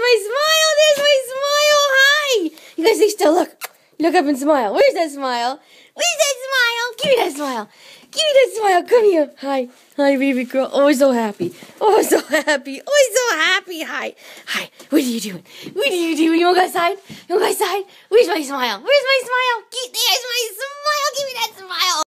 my smile! There's my smile! Hi! You guys still. Look. Look up and smile. Where's that smile? Where's that smile? Give me that smile. Give me that smile. Come here. Hi. Hi, baby girl. Oh, so happy. Oh, so happy. Oh, so happy. Hi. Hi. What are you doing? What are you doing? You want to go outside? You want to go outside? Where's my smile? Where's my smile?